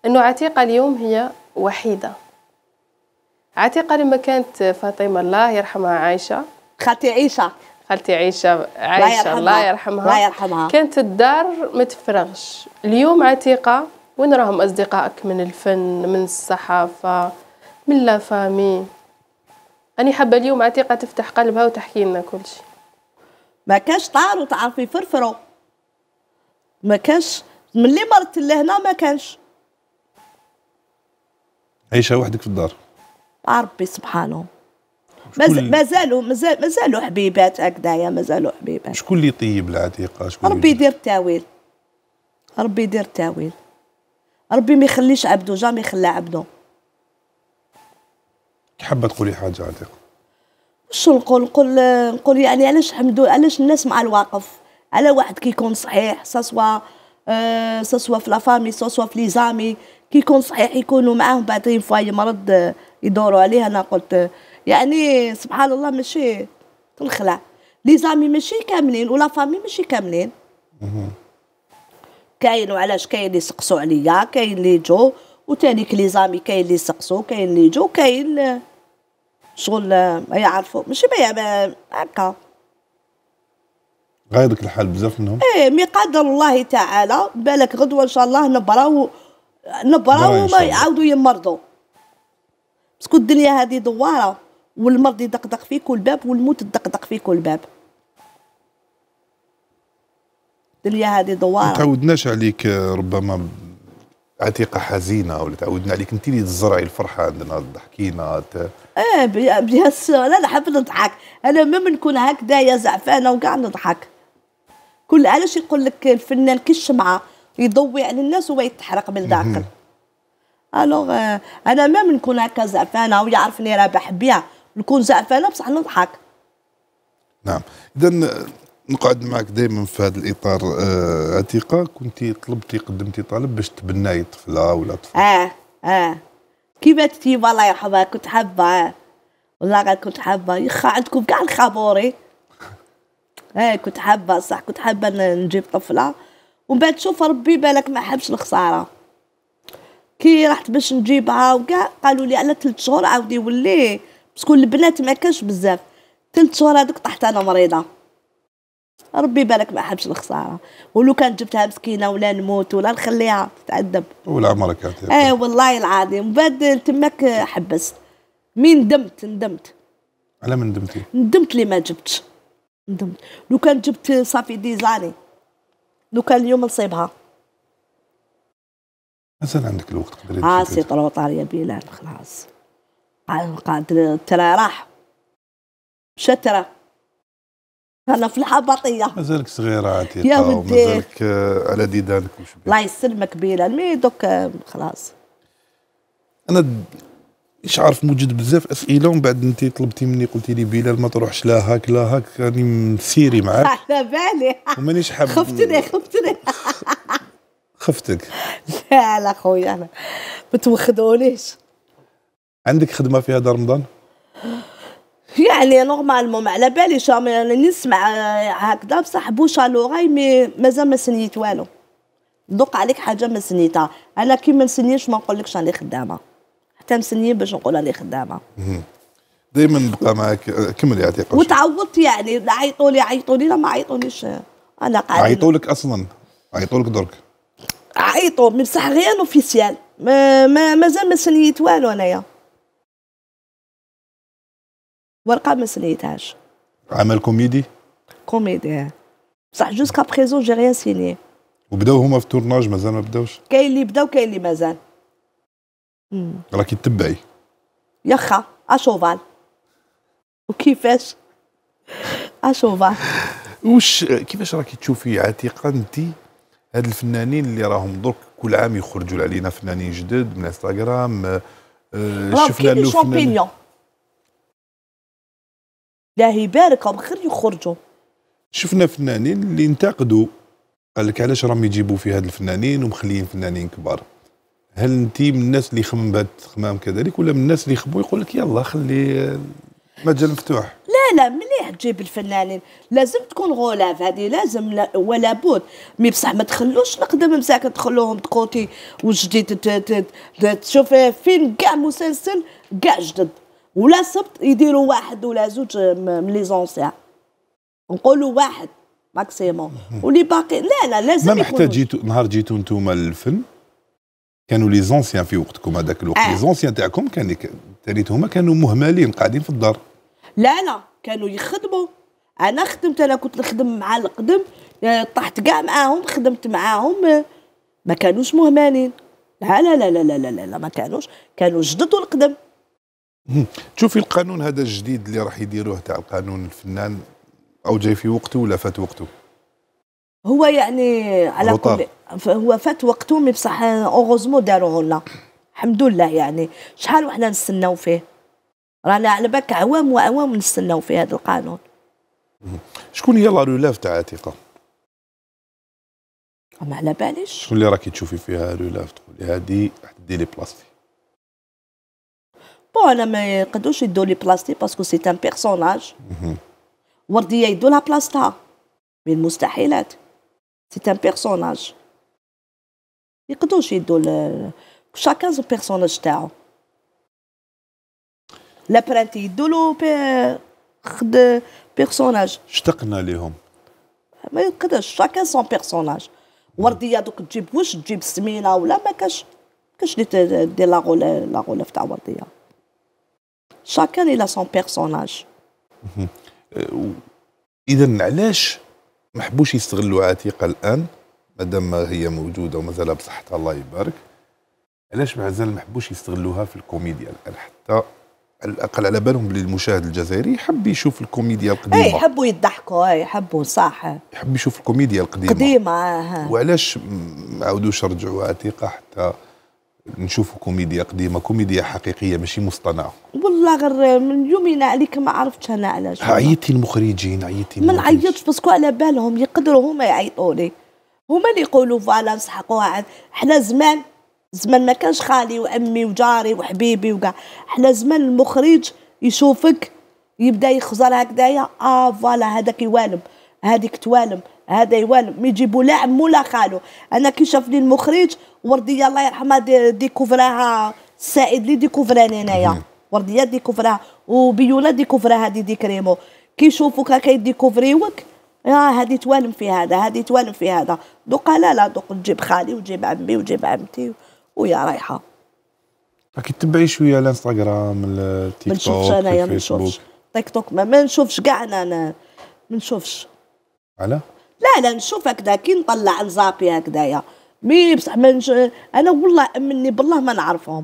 أنه عتيقة اليوم هي وحيدة عتيقة لما كانت فاطمة الله يرحمها عايشة خالتي عيشة خالتي عيشة عايشة الله يرحمها لا يرحمها كانت الدار ما تفرغش اليوم عتيقة وين راهم أصدقائك من الفن من الصحافة من لا فامي أني حابة اليوم عتيقة تفتح قلبها وتحكي لنا كل شيء ما كانش طار وتعرفي فرفرو ما كانش ملي مرت لهنا ما كانش عايشه وحدك في الدار ربي سبحانه مازالوا مازالوا زالوا حبيبات هكذايا مازالوا حبيبات شكون اللي يطيب العتيقه شكون ربي يدير التاويل ربي يدير التاويل ربي ما يخليش عبده جامي يخلى عبده حابه تقولي حاجه عتيقه شو نقول نقول نقول يعني علاش حمدو علاش الناس مع الواقف على واحد كيكون صحيح ساسوا أه ساسوا في لافامي ساسوا في لي زامي كيكون صحيح يكونوا معاه بعدين فوا مرض آه، يدوروا عليه انا قلت يعني سبحان الله ماشي تنخلع لي زامي ماشي كاملين ولا فامي ماشي كاملين كاين وعلاش كاين اللي سقسوا عليا كاين اللي جو وتانيك ليزامي كاين اللي سقسوا كاين اللي جو كاين شغل ما يعرفوا مش ما هكا غايضك الحال بزاف منهم ايه مي قدر الله تعالى بالك غدوه ان شاء الله نبراو نبراو وما يعاودوا يمرضوا باسكو الدنيا هذه دواره والمرض يدقدق في كل باب والموت يدقدق في كل باب الدنيا هذه دواره ما تعودناش عليك ربما عتيقة حزينة ولا تعودنا عليك انت اللي تزرعي الفرحة عندنا تضحكينا ت... ايه بيان سور انا نحب نضحك انا ميم نكون هكذايا زعفانة وكاع نضحك كل علاش يقول لك الفنان كي الشمعة يضوي على الناس وهو يتحرق من داخل الوغ انا ما نكون هكا زعفانة ويعرفني رابح بيها نكون زعفانة بصح نضحك نعم اذا نقعد معك دائما في هذا الاطار آه عتيقه كنت طلبتي قدمتي طلب باش تبناي طفله ولا طفل اه اه كي ماتتي الله يرحمها كنت حابه والله غير كنت حابه يخا عندكم كاع الخابوري اه كنت حابه صح كنت حابه نجيب طفله ومن بعد شوف ربي بالك ما حبش الخساره كي رحت باش نجيبها وكاع قالوا لي على ثلاث شهور عاودي ولي باسكو البنات ما كانش بزاف ثلاث شهور هذوك طحت انا مريضه ربي بالك ما حبش الخساره ولو كان جبتها مسكينه ولا نموت ولا نخليها تتعذب ولا عمرك اي والله العظيم بعد تماك حبست مين ندمت ندمت على من ندمتي ندمت لي ما جبتش ندمت لو كان جبت صافي ديزاني لو كان اليوم نصيبها مازال عندك الوقت تقدري اه سي طروطار يا بلال خلاص آه، قادر ترى راح شترى انا في الحبطيه مازالك صغيره عاتي يا ودي مازالك آه، على ديدانك الله يسلمك بلا مي دوك آه، خلاص انا مش عارف موجد بزاف اسئله ومن بعد انت طلبتي مني قلتي لي بلال ما تروحش لا هاك لا هاك راني مسيري معاك على بالي ومانيش حاب خفتني خفتني خفتك لا لا خويا انا ما توخذونيش عندك خدمه في هذا رمضان؟ يعني نورمالمون ما على باليش يعني نسمع هكذا بصح بوشا لوغاي مي مازال ما سنيت والو دوق عليك حاجه ما سنيتها انا كي ما نسنيش ما نقولكش راني خدامه حتى مسنيه باش نقول راني خدامه دائما نبقى معاك كمل يعطيك وتعوضت يعني عيطوا لي عيطوا لي لا ما عيطونيش انا قاعد عيطوا لك اصلا عيطوا لك درك عيطوا بصح غير اوفيسيال ما مازال ما, ما سنيت والو انايا ورقه ما سنيتهاش عمل كوميدي كوميدي بصح جوسكا بريزون جي ريان سيني وبداو هما في التورناج مازال ما بداوش كاين اللي بداو كاين اللي مازال راكي تتبعي يخا اشوفال وكيفاش اشوفال وش كيفاش راكي تشوفي عتيقه انت هاد الفنانين اللي راهم درك كل عام يخرجوا علينا فنانين جدد من انستغرام آه، شفنا لو فنانين لا يبارك هم خير يخرجوا شفنا فنانين اللي انتقدوا قال لك علاش راهم يجيبوا في هاد الفنانين ومخليين فنانين كبار هل انت من الناس اللي يخمم بهذا الخمام كذلك ولا من الناس اللي يخبوا يقول لك يلا خلي مجال مفتوح لا لا مليح تجيب الفنانين لازم تكون غلاف هذه لازم لا ولا بود مي بصح ما تخلوش القدام مساك تخلوهم تقوتي وجديد تشوف فين كاع مسلسل كاع جدد ولا صبت يديروا واحد ولا زوج من لي زونسيان نقولوا واحد ماكسيموم واللي باقي لا لا لازم ما محتاج جيتو نهار جيتو نتوما للفن كانوا لي زونسيان في وقتكم هذاك الوقت آه. لي زونسيان تاعكم كان تاريت هما كانوا مهملين قاعدين في الدار لا لا كانوا يخدموا انا خدمت انا كنت نخدم مع القدم آه، طحت كاع معاهم خدمت معاهم آه، ما كانوش مهملين لا لا لا لا لا لا, لا ما كانوش كانوا جدد القدم تشوفي القانون هذا الجديد اللي راح يديروه تاع القانون الفنان او جاي في وقته ولا فات وقته هو يعني على كل هو فات وقته مي بصح اوغوزمون داروه لنا الحمد لله يعني شحال وحنا نستناو فيه رانا على بالك عوام واعوام نستناو في هذا القانون شكون هي لا رولاف تاع عتيقه ما على باليش شكون اللي راكي تشوفي فيها رولاف تقولي هذه راح لي بلاصتي بون انا ما يقدروش يدوا لي بلاصتي باسكو سي ان بيرسوناج ورديه يدوا لها بلاصتها من المستحيلات سي ان بيرسوناج يقدروش يدوا ل... شاكان زو بيرسوناج تاعو لابرانتي يدوا له بي... خد بيرسوناج اشتقنا ليهم ما يقدرش شاكان سون بيرسوناج ورديه دوك تجيب واش تجيب سمينه ولا ما كاش كاش دير لا غول لا غولف تاع ورديه شاكان الى سون بيرسوناج اذا علاش ما حبوش يستغلوا عتيقه الان مادام هي موجوده ومازال بصحتها الله يبارك علاش مازال ما حبوش يستغلوها في الكوميديا الان حتى على الاقل على بالهم بلي المشاهد الجزائري يحب يشوف الكوميديا القديمه اي يحبوا يضحكوا اي يحبوا صح يحب يشوف الكوميديا القديمه قديمه آه. وعلاش ما عاودوش رجعوا عتيقه حتى نشوفوا كوميديا قديمه كوميديا حقيقيه ماشي مصطنعه والله غير من يومين عليك ما عرفتش انا علاش عيطتي المخرجين عيطتي ما نعيطش باسكو على بالهم يقدروا هما يعيطوا لي هما اللي يقولوا فوالا نسحقوها حنا زمان زمان ما كانش خالي وامي وجاري وحبيبي وكاع حنا زمان المخرج يشوفك يبدا يخزر هكذايا اه فوالا هذاك يوالم هذيك توالم هذا يوالم يجيبوا لا عمو لا خالو انا كي شافني المخرج ورديه الله يرحمها دي ديكوفراها سعيد لي ديكوفراني انايا ورديه ديكوفراها وبيولا ديكوفراها هذه دي كريمو يشوفوك هكا يديكوفريوك اه هذه توالم في هذا هذه توالم في هذا دوكا لا لا دوق تجيب خالي وتجيب عمي وتجيب عمتي ويا رايحه راكي تبعي شويه الانستغرام التيك توك ما نشوفش انايا ما نشوفش تيك توك ما نشوفش كاع انا ما نشوفش على لا لا نشوف هكذا كي نطلع نزابي هكذايا مي بصح ما نش... انا والله امني بالله ما نعرفهم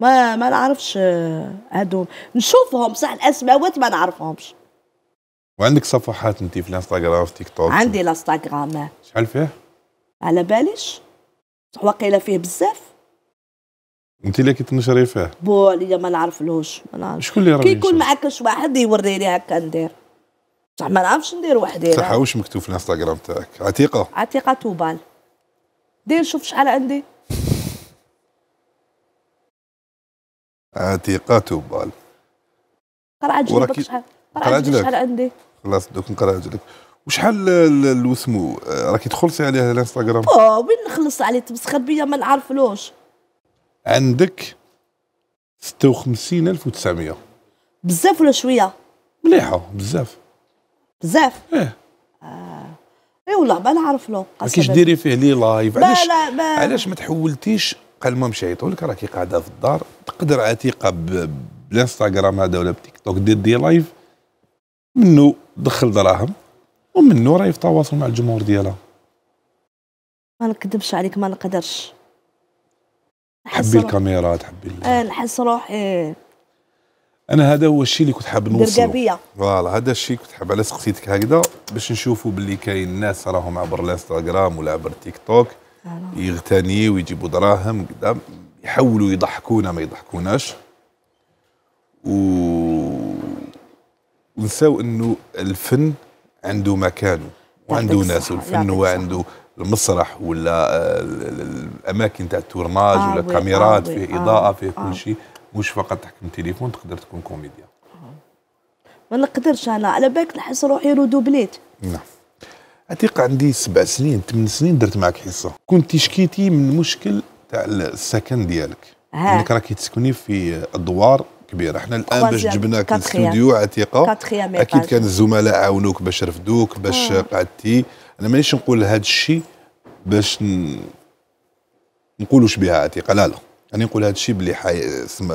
ما ما نعرفش آه، هادو نشوفهم بصح الاسماوات ما نعرفهمش وعندك صفحات انت في الانستغرام في تيك توك عندي الانستغرام شحال فيه على باليش بصح واقيلا فيه بزاف انت اللي كنت نشري فيه بو اللي ما نعرفلوش ما نعرف شكون اللي راه كي يكون معاكش واحد يوريني هكا ندير بصح ما نعرفش ندير وحدي صح واش مكتوب في الانستغرام تاعك عتيقه عتيقه توبال دير شوف شحال عندي عتيقه توبال قرا جيبك شحال قرا شحال عندي خلاص دوك نقرا عجلك وشحال الوسمو آه، راكي تخلصي عليه الانستغرام اه وين نخلص عليه تمسخر بيا ما نعرفلوش عندك 56900 بزاف ولا شويه مليحه بزاف بزاف إيه. اه اي والله ما نعرف له ما كيش ديري فيه لي لايف علاش علاش ما تحولتيش قال ما مشى لك راكي قاعده في الدار تقدر عتيقه بالانستغرام هذا ولا بتيك توك دير دي لايف منه دخل دراهم ومنه راهي في تواصل مع الجمهور ديالها ما نكذبش عليك ما نقدرش تحبي الكاميرا تحبي اه نحس روحي انا هذا هو الشيء اللي كنت حاب نوصله فوالا هذا الشيء كنت حاب على سقسيتك هكذا باش نشوفوا باللي كاين ناس راهم عبر الانستغرام ولا عبر التيك توك يغتنيوا ويجيبوا دراهم قدام يحاولوا يضحكونا ما يضحكوناش و ونساو انه الفن عنده مكانه وعنده ناس والفن هو عنده المسرح ولا آه، الاماكن تاع التورناج آه، ولا آه، الكاميرات فيه اضاءه فيه كل شيء واش فقط تحكم التليفون تقدر تكون كوميديا ما نقدرش انا على بالك نحس روحي رودوبليت نعم عتيق عندي سبع سنين ثمان سنين درت معك حصه كنت شكيتي من مشكل تاع السكن ديالك ها. انك راكي تسكني في ادوار كبيره احنا الان باش جبناك الاستوديو عتيقه اكيد كان الزملاء عاونوك باش رفدوك باش آه. قعدتي انا مانيش نقول هذا الشيء باش ن... نقولوش بها عتيقه لا لا انا نقول هذا الشيء باللي حي... ثم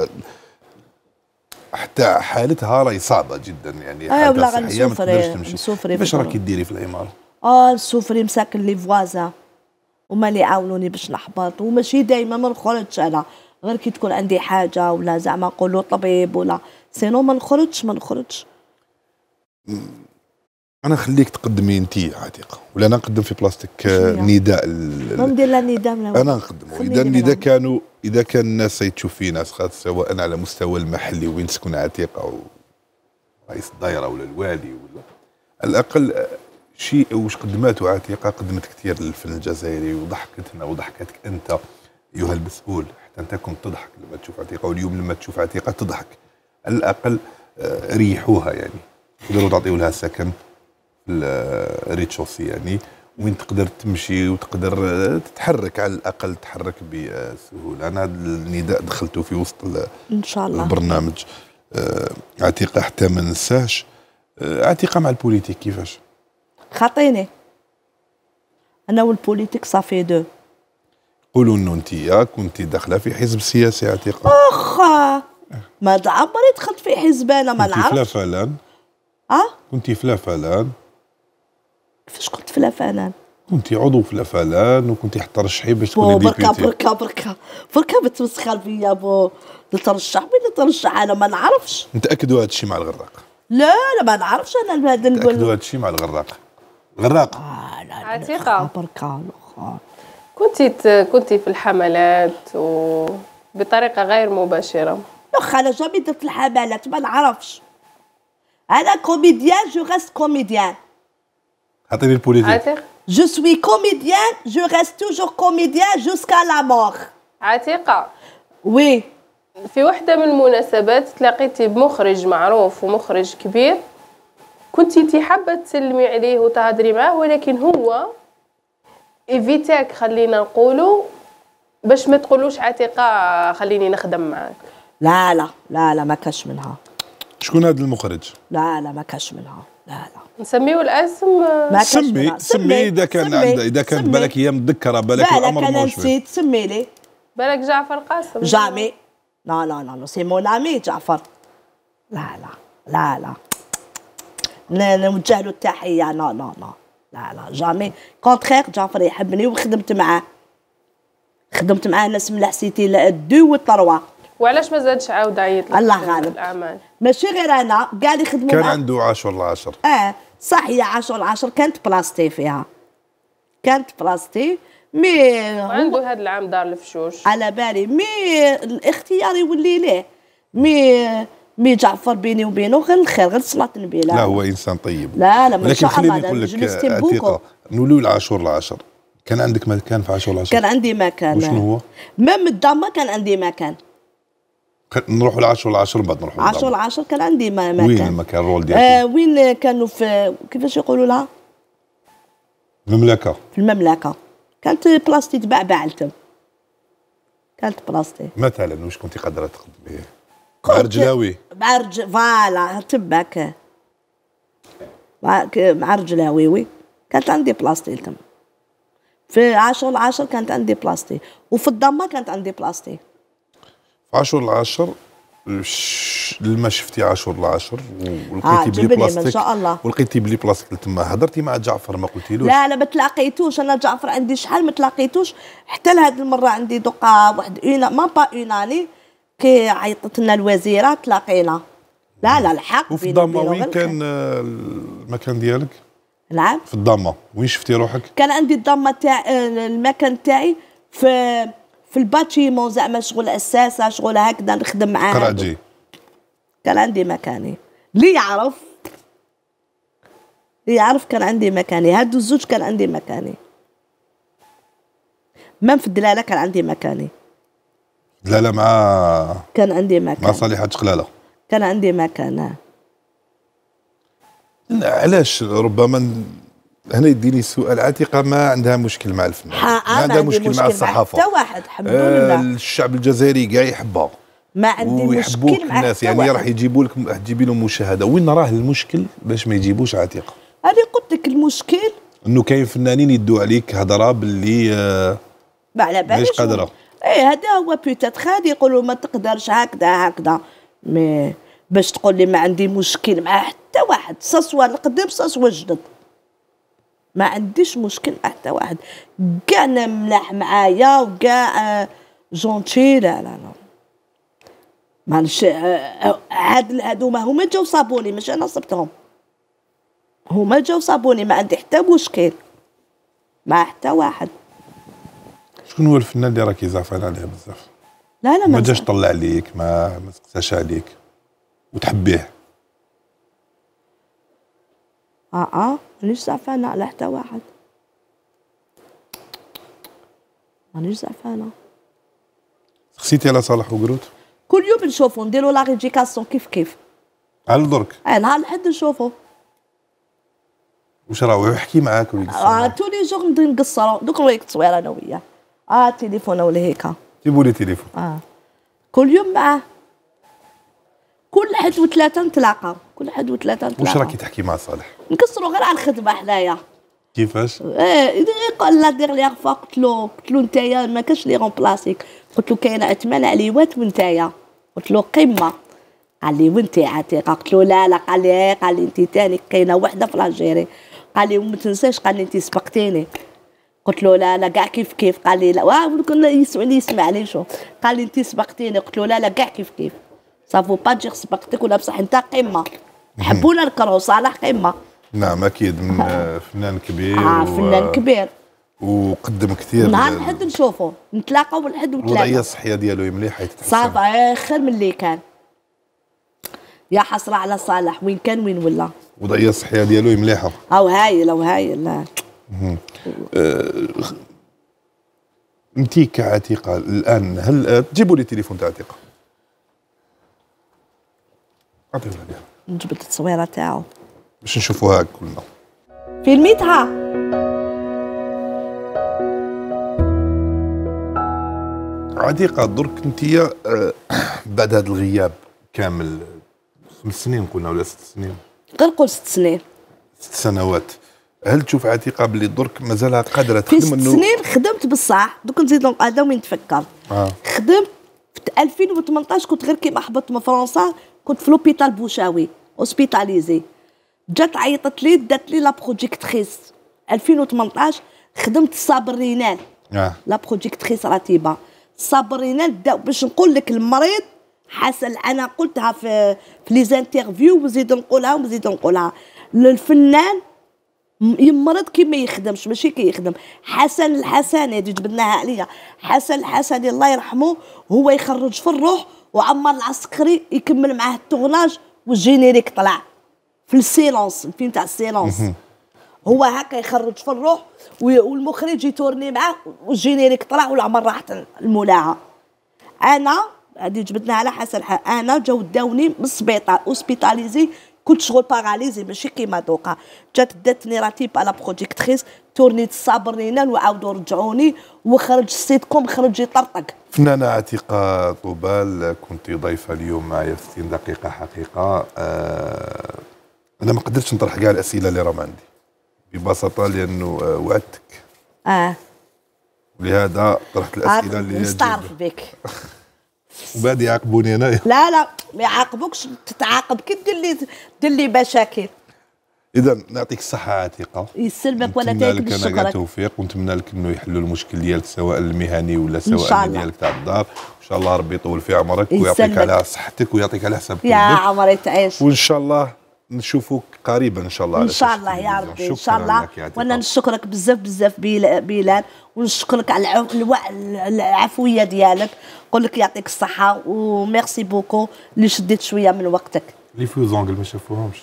حتى حالتها راهي صعبه جدا يعني آه حالتها الصحيه ما نسوفري باش راكي ديري في العماره اه نسوفري مساكن لي فوازا هما اللي عاونوني باش نحبط وماشي دايما ما نخرجش انا غير كي تكون عندي حاجه ولا زعما نقولوا طبيب ولا سينو ما نخرجش ما نخرجش انا نخليك تقدمي انت عتيقه ولا انا نقدم في بلاستيك آه، نداء ندير لها نداء انا نقدم اذا اذا كانوا اذا كان الناس تشوف في ناس سواء على مستوى المحلي وين تسكن عتيقه او رئيس الدائره ولا الوالي ولا على الاقل آه، شيء واش قدماته عتيقه قدمت كثير للفن الجزائري وضحكتنا وضحكتك انت ايها المسؤول حتى انت كنت تضحك لما تشوف عتيقه واليوم لما تشوف عتيقه تضحك على الاقل آه، ريحوها يعني تقدروا تعطيوا لها سكن الريتشوسي يعني وين تقدر تمشي وتقدر تتحرك على الاقل تحرك بسهوله انا هذا النداء دخلته في وسط ان شاء الله البرنامج آه، عتيقه حتى ما ننساش آه، عتيقه مع البوليتيك كيفاش خاطيني انا والبوليتيك صافي دو قولوا انه انت كنت داخله في حزب سياسي عتيقه اخا ما عمري دخلت في حزب انا ما نعرفش كنت فلافلان اه كنت فلافلان فاش كنت في لافالان كنت عضو في لافالان وكنت ترشحي باش تكوني ديبيتي بركا بركا بركا بركا بتمسخر فيا بو نترشح مين نترشح انا ما نعرفش نتاكدوا هذا الشيء مع الغراق لا لا ما نعرفش انا هذا نقول نتاكدوا هذا الشيء مع الغراق الغراق آه، عتيقه بركا كنتي كنتي في الحملات وبطريقه غير مباشره واخا انا جامي درت الحملات ما نعرفش انا كوميديان جو غاست كوميديان عطيني البوليتيك جو سوي كوميديان جو ريست توجور كوميديان جوسكا لا mort. عتيقة. وي في وحدة من المناسبات تلاقيتي بمخرج معروف ومخرج كبير كنت انت حابة تسلمي عليه وتهضري معاه ولكن هو ايفيتاك خلينا نقولوا باش ما تقولوش عتيقة خليني نخدم معاك. لا لا لا لا ما كاش منها. شكون هذا المخرج؟ لا لا ما كاش منها. لا لا نسميه الاسم آه، سمي سمي اذا كان عنده اذا كان بالك هي متذكره بالك الامر بالك انا نسيت سمي لي بالك جعفر قاسم جامي لا لا لا لا سي مون امي جعفر لا لا لا لا نوجه له التحيه لا لا لا لا لا جامي كونتخيغ جعفر يحبني وخدمت معاه خدمت معاه ناس ملح سيتي دو وتروا وعلاش ما زادش عاود عيط لك الله غالب ماشي غير انا كاع اللي خدموا كان عنده 10 ل 10 اه صح هي 10 ل 10 كانت بلاصتي فيها كانت بلاصتي مي عنده هذا العام دار الفشوش على بالي مي الاختيار يولي ليه مي مي جعفر بيني وبينه غير الخير غير صلاة النبيلة لا هو انسان طيب لا لا ما شاء الله ولكن خليني نقول لك عتيقة نولوا العاشور العاشر كان عندك مكان في عاشور العاشر كان عندي مكان وشنو هو؟ مام الضامه كان عندي مكان نروحوا العشر العشر بعد نروحوا العشر العشر كان عندي ما كان وين المكان الرول ديالك؟ آه وين كانوا في كيفاش يقولوا لها؟ المملكه في المملكه كانت بلاصتي تباع بعلتم كانت بلاصتي مثلا واش كنت قادره تخدمي؟ مع رجلاوي مع فوالا تباك مع رجلاوي وي كانت عندي بلاصتي تم في 10 العشر كانت عندي بلاصتي وفي الضمه كانت عندي بلاصتي في عاشور العاشر لما شفتي عاشور العاشر آه، ولقيتي بلي بلاستيك ما شاء الله ولقيتي بلي بلاستيك تما هضرتي مع جعفر ما قلتيلوش لا لا ما تلاقيتوش انا جعفر عندي شحال ما تلاقيتوش حتى لهاد المره عندي دوقا واحد اون ما با اون اني كي عيطت لنا الوزيره تلاقينا لا لا الحق وفي وين كان المكان ديالك نعم في الضامة وين شفتي روحك كان عندي الضامة تاع المكان تاعي في في الباتيمون زعما شغل اساسه شغل هكذا نخدم معاه كراجي كان عندي مكاني اللي يعرف اللي يعرف كان عندي مكاني هادو الزوج كان عندي مكاني مام في الدلاله كان عندي مكاني دلاله مع كان عندي مكان مع صالحه تقلاله كان عندي مكان آه. علاش ربما هنا يديني السؤال عتيقة ما عندها مشكل مع الفن آه، ما عندها مشكل, مشكل مع الصحافه حتى واحد الحمد لله آه الشعب الجزائري كاع يحبها ما عندي مشكل مع الناس يعني راح يجيبوا لك تجيبي لهم مشاهده وين راه المشكل باش ما يجيبوش عتيقة انا قلت لك المشكل انه كاين فنانين يدوا عليك هضره باللي آه ما على باليش قادره اي هذا هو بيتات خادي يقولوا ما تقدرش هكذا هكذا مي باش تقول لي ما عندي مشكل مع حتى واحد سوا القديم سوا الجدد ما عنديش مشكل حتى واحد كاع ملاح معايا وكاع جونتي آه، لا لا لا آه، آه، ما نش عاد هادوما هما جاو صابوني ماشي انا صبتهم هما جاو صابوني ما عندي حتى مشكل مع حتى واحد شكون هو الفنان اللي راكي زعفان عليه بزاف لا لا ما جاش طلع عليك ما ما سقساش عليك وتحبيه اه اه مانيش زعفانة على حتى واحد مانيش زعفانة خسيتي على صالح وقروت؟ كل يوم نشوفو نديرو لاغيديكاسيون كيف كيف على الدرك اي نهار الحد نشوفو واش راهو يحكي معاك ويقصر اه تولي لي جور نبدا نقصرو دوك نوريك التصويره انا وياه اه تيليفون ولا هيكا جيبولي تليفون اه كل يوم معاه كل حد وثلاثه نتلاقى كل حد وثلاثه نتلاقى واش راكي تحكي مع صالح نكسروا غير على الخدمه حنايا كيفاش؟ ايه قال لا ديغنيغ فوا قلت له قلت له نتايا ما كانش لي رومبلاسيك قلت له كاين عثمان عليوات ونتايا قلت له قمه قال لي وانتي عتيقه قلت له لا لا قال لي إيه، قال لي انت تاني كاينه وحده في الجيري قال لي وما تنساش قال لي انت سبقتيني قلت له لا لا كاع كيف كيف قال لي لا كنا يسمعني يسمعني شوف قال لي انت سبقتيني قلت له لا لا كاع كيف كيف سافو با تجي خص ولا بصح انت قمه حبونا نكرهو صالح قمه نعم اكيد من فنان كبير اه فنان كبير وقدم كثير نهار الحد نشوفه نتلاقاو الحد وتلاقاو الوضعيه الصحيه ديالو مليحه يتحسن صافا آه، خير من اللي كان يا حسره على صالح وين كان وين ولا الوضعيه الصحيه ديالو مليحه او هايل او هايل آه، انت كعتيقه الان هل تجيبوا آه، لي تليفون تاع عتيقه عطيونا ليها نجبد التصويره تاعو باش نشوفوها كلنا فيلميتها عتيقة درك انت آه، بعد هذا الغياب كامل خمس سنين قلنا ولا ست سنين غير قول ست سنين ست سنوات هل تشوف عتيقه باللي درك مازالها قادره تخدم في ست انه سنين خدمت بصح دوك نزيد هذا وين نتفكر آه. خدمت في 2018 كنت غير كيما حبطت من فرنسا كنت في لوبيتال بوشاوي اوسبيتاليزي جات عيطت لي دات لي لا بروجيكتريس 2018 خدمت صابرينال آه. لا بروجيكتريس صابر رينال باش نقول لك المريض حسن انا قلتها في في لي زانترفيو وزيد نقولها وزيد نقولها للفنان يمرض كي ما يخدمش ماشي كي يخدم حسن الحسني هذه جبدناها عليا حسن الحسني الله يرحمه هو يخرج في الروح وعمر العسكري يكمل معاه التورناج والجينيريك طلع في السيلونس الفيلم تاع السيلونس هو هكا يخرج في الروح والمخرج يتورني معاه والجينيريك طلع والعمر راح الملاعه انا هذه جبدناها على حسن حال انا جاو داوني من السبيطار اوسبيتاليزي كنت شغل باراليزي ماشي كيما دوكا جات داتني راتيب على بروجيكتريس تورنيت صابرنينا وعاودوا رجعوني وخرج السيت كوم خرج يطرطق فنانة عتيقة طوبال كنت ضيفة اليوم معايا في 60 دقيقة حقيقة آه، أنا ما قدرتش نطرح كاع الأسئلة اللي راهم عندي ببساطة لأنه آه، وعدتك آه ولهذا طرحت الأسئلة آه، اللي نستعرف بك وبعد يعاقبوني انا لا لا ما يعاقبوكش تتعاقب كي دير لي دير لي مشاكل اذا نعطيك الصحه عتيقه يسلمك وانا تاكل لك انا كاع التوفيق ونتمنى لك انه يحلوا المشكل ديالك سواء المهني ولا سواء ديالك تاع الدار ان شاء الله ربي يطول في عمرك ويعطيك على صحتك ويعطيك على حساب يا عمري تعيش وان شاء الله نشوفوك قريبا ان شاء الله ان شاء الله يا ربي ان شاء الله وانا نشكرك بزاف بزاف بلال ونشكرك على العفويه ديالك نقول لك يعطيك الصحه وميرسي بوكو اللي شديت شويه من وقتك لي زونجل ما شافوهمش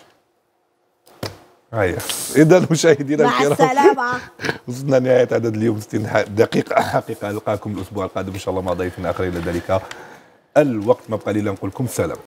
هيا اذا مشاهدينا مع السلامه وصلنا لنهايه عدد اليوم 60 دقيقه حقيقه نلقاكم الاسبوع القادم ان شاء الله مع ضيف اخر الى ذلك الوقت ما بقى لي نقول لكم سلام